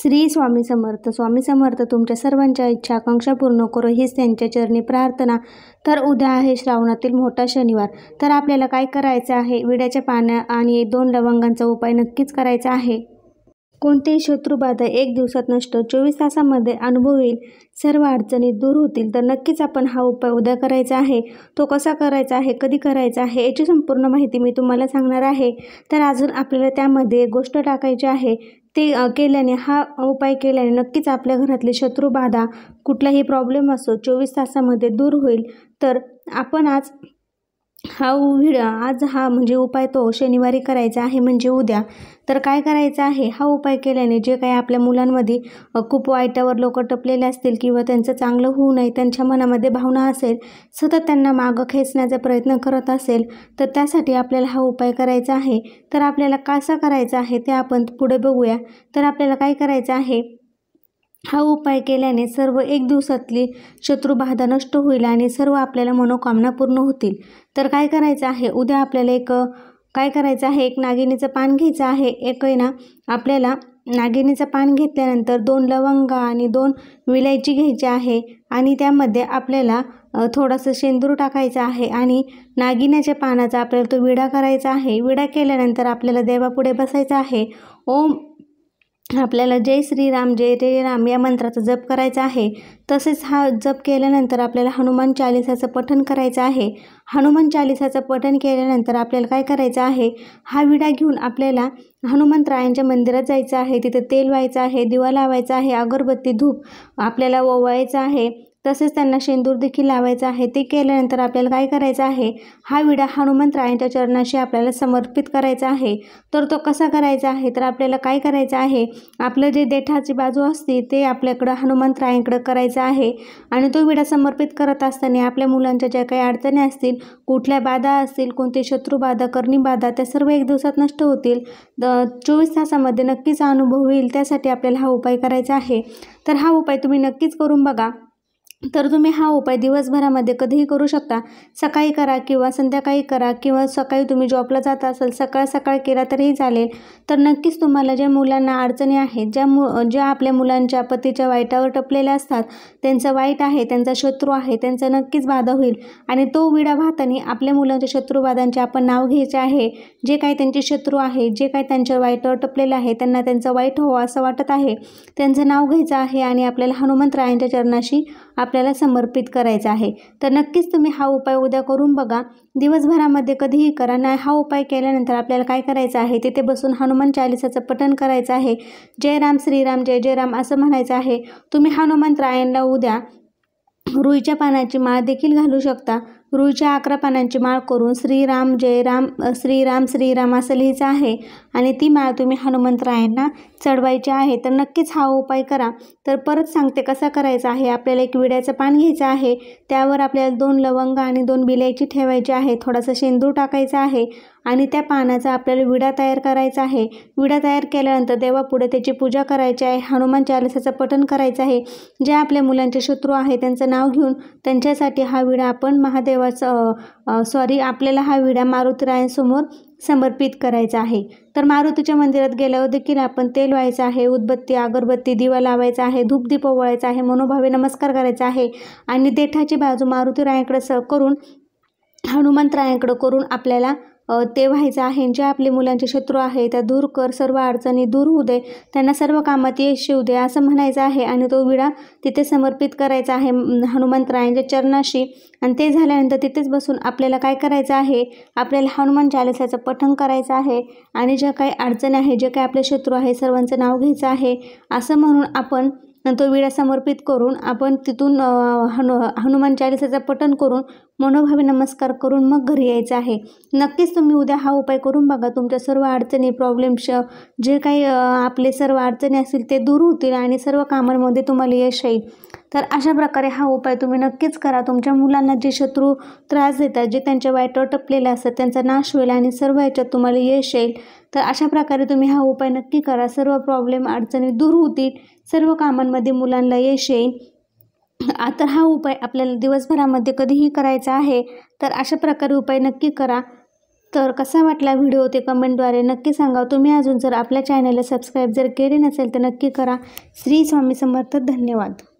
श्री स्वामी समर्थ स्वामी समर्थ तुमच्या सर्वांच्या इच्छा आकांक्षा पूर्ण करो हीच त्यांच्या चरणी प्रार्थना तर उद्या आहे श्रावणातील मोठा शनिवार तर आपल्याला काय करायचं आहे विड्याच्या पाण्या आणि दोन लवंगांचा उपाय नक्कीच करायचा आहे कोणतेही शत्रुबाधा एक दिवसात नष्ट चोवीस तासामध्ये अनुभव येईल सर्व अडचणी दूर होतील तर नक्कीच आपण हा उपाय उद्या करायचा आहे तो कसा करायचा आहे कधी करायचा आहे याची संपूर्ण माहिती मी तुम्हाला सांगणार आहे तर अजून आपल्याला त्यामध्ये गोष्ट टाकायची आहे ते केल्याने हा उपाय केल्याने नक्कीच आपल्या घरातली शत्रुबाधा कुठलाही प्रॉब्लेम असो चोवीस तासामध्ये दूर होईल तर आपण आज हा उड आज हा म्हणजे उपाय तो शनिवारी करायचा आहे म्हणजे उद्या तर काय करायचं आहे हा उपाय केल्याने जे काही आपल्या मुलांमध्ये खूप वाईटावर लोक टपलेले असतील किंवा त्यांचं चांगलं होऊ नये त्यांच्या मनामध्ये भावना असेल सतत त्यांना मागं खेचण्याचा प्रयत्न करत असेल तर त्यासाठी आपल्याला हा उपाय करायचा आहे तर आपल्याला कसा करायचा आहे ते आपण पुढे बघूया तर आपल्याला काय करायचं आहे हा उपाय केल्याने सर्व एक दिवसातली शत्रुबाधा नष्ट होईल आणि सर्व आपल्याला मनोकामना पूर्ण होतील तर काय करायचं आहे उद्या आपल्याला एक काय करायचं आहे एक नागिनीचं पान घ्यायचं आहे एक ना आपल्याला नागिनीचं पान घेतल्यानंतर दोन लवंग आणि दोन विलायची घ्यायची आहे आणि त्यामध्ये आपल्याला थोडंसं शेंदूर टाकायचं आहे आणि नागिन्याच्या पानाचा आपल्याला तो विडा करायचा आहे विडा केल्यानंतर आपल्याला देवापुढे बसायचा आहे ओम आपल्याला जय श्रीराम जय जय राम या मंत्राचा जप करायचा आहे तसेच हा जप केल्यानंतर आपल्याला हनुमान चालिसाचं पठण करायचं आहे हनुमान चालिसाचं पठण केल्यानंतर आपल्याला काय करायचं आहे हा विडा घेऊन आपल्याला हनुमंतरायांच्या मंदिरात जायचं आहे तिथे तेल व्हायचं आहे दिवा लावायचा आहे अगरबत्ती धूप आपल्याला ओवायचं आहे तसेच त्यांना शेंदूर देखील लावायचा आहे ते केल्यानंतर आपल्याला काय करायचं आहे हा विडा हनुमंतरायांच्या चरणाशी आपल्याला समर्पित करायचा आहे तर तो कसा करायचा आहे तर आपल्याला काय करायचं आहे आपलं जे देठाची बाजू असते ते आपल्याकडं हनुमंतरायांकडं करायचं आहे आणि तो विडा समर्पित करत असताना आपल्या मुलांच्या ज्या काही अडचणी असतील कुठल्या बाधा असतील कोणते शत्रुबाधा बाधा त्या सर्व एक दिवसात नष्ट होतील चोवीस तासामध्ये नक्कीच अनुभव होईल त्यासाठी आपल्याला हा उपाय करायचा आहे तर हा उपाय तुम्ही नक्कीच करून बघा तर तुम्ही हा उपाय दिवसभरामध्ये कधीही करू शकता सकाळी करा किंवा संध्याकाळी करा किंवा सकाळी तुम्ही जॉबला जात असाल सकाळ सकाळ केला तरीही चालेल तर नक्कीच तुम्हाला ज्या मुलांना अडचणी आहेत ज्या मु ज्या आपल्या मुलांच्या पतीच्या वाईटावर टपलेल्या असतात त्यांचं वाईट आहे त्यांचा शत्रू आहे त्यांचा नक्कीच बाधा होईल आणि तो विडा भाताने आपल्या मुलांच्या शत्रूवादांचे आपण नाव घ्यायचे आहे जे काही त्यांचे शत्रू आहे जे काही त्यांच्या वाईटावर टपलेलं आहे त्यांना त्यांचं वाईट हवं असं वाटत आहे त्यांचं नाव घ्यायचं आहे आणि आपल्याला हनुमंतरायांच्या चरणाशी आपल्याला समर्पित करायचं आहे तर नक्कीच तुम्ही हा उपाय उद्या करून बघा दिवसभरामध्ये कधीही करा नाही हा उपाय केल्यानंतर आपल्याला काय करायचं आहे तिथे बसून हनुमान चालिसाचं पठण करायचं आहे जय राम श्रीराम जय जय राम असं म्हणायचं आहे तुम्ही हनुमान रायनला उद्या रुईच्या पानाची माळ देखील घालू शकता रुईच्या अकरा पानांची माळ करून श्रीराम राम श्रीराम श्रीराम असं लिहायचं आहे आणि ती माळ तुम्ही हनुमंतरायांना चढवायचे आहे तर नक्कीच हा उपाय करा तर परत सांगते कसा करायचा आहे आपल्याला एक विड्याचं पान घ्यायचं आहे त्यावर आपल्याला दोन लवंग आणि दोन बिलायची ठेवायची आहे थोडासा शेंदूर टाकायचा आहे आणि त्या पानाचा आपल्याला विडा तयार करायचा आहे विडा तयार केल्यानंतर देवापुढे त्याची पूजा करायची आहे हनुमान चालिसाचं पठण करायचं आहे ज्या आपल्या मुलांचे शत्रू आहे त्यांचं नाव घेऊन त्यांच्यासाठी हा विडा आपण महादेवाचं सॉरी आपल्याला हा विडा मारुतीरायांसमोर समर्पित करायचा आहे तर मारुतीच्या मंदिरात गेल्यावर देखील आपण तेल व्हायचं आहे उदबत्ती अगरबत्ती दिवा लावायचा आहे धूपदीप ओवाळायचा आहे मनोभावे नमस्कार करायचा आहे आणि देठाची बाजू मारुतीरायांकडे स करून हनुमंतरायांकडं करून आपल्याला ते व्हायचं आहे जे आपले मुलांचे शत्रू आहे त्या दूर कर सर्व अडचणी दूर होऊ दे त्यांना सर्व कामात यश येऊ दे असं म्हणायचं आहे आणि तो विडा तिथे समर्पित करायचा आहे हनुमंतरायांच्या चरणाशी आणि ते झाल्यानंतर तिथेच बसून आपल्याला काय करायचं आहे आपल्याला हनुमान चालिसाचं पठण करायचं आहे आणि ज्या काही अडचणी आहे जे काही आपले शत्रू आहे सर्वांचं नाव घ्यायचं आहे असं म्हणून आपण तो विडा समर्पित करून आपण तिथून हनु हनुमान चालिसाचा पठण करून मनोभावी नमस्कार करून मग घरी यायचं आहे नक्कीच तुम्ही उद्या हा उपाय करून बघा तुमच्या सर्व अडचणी प्रॉब्लेम्स जे काही आपले सर्व अडचणी असतील ते दूर होतील आणि सर्व कामांमध्ये तुम्हाला यश येईल तर अशा प्रकारे हा उपाय तुम्ही नक्कीच करा तुमच्या मुलांना जे शत्रू त्रास देतात जे त्यांच्या वाईट टपलेले असतात त्यांचा नाश होईल आणि सर्व याच्यात तुम्हाला यश येईल तर अशा प्रकारे तुम्ही हा उपाय नक्की करा सर्व प्रॉब्लेम अडचणी दूर होतील सर्व कामांमध्ये मुलांना यश येईल तर हा उपाय आपल्याला दिवसभरामध्ये कधीही करायचा आहे तर अशा प्रकारे उपाय नक्की करा तर कसा वाटला व्हिडिओ ते कमेंटद्वारे नक्की सांगा तुम्ही अजून जर आपल्या चॅनलला सबस्क्राईब जर केले नसेल तर नक्की करा श्री स्वामी समर्थ धन्यवाद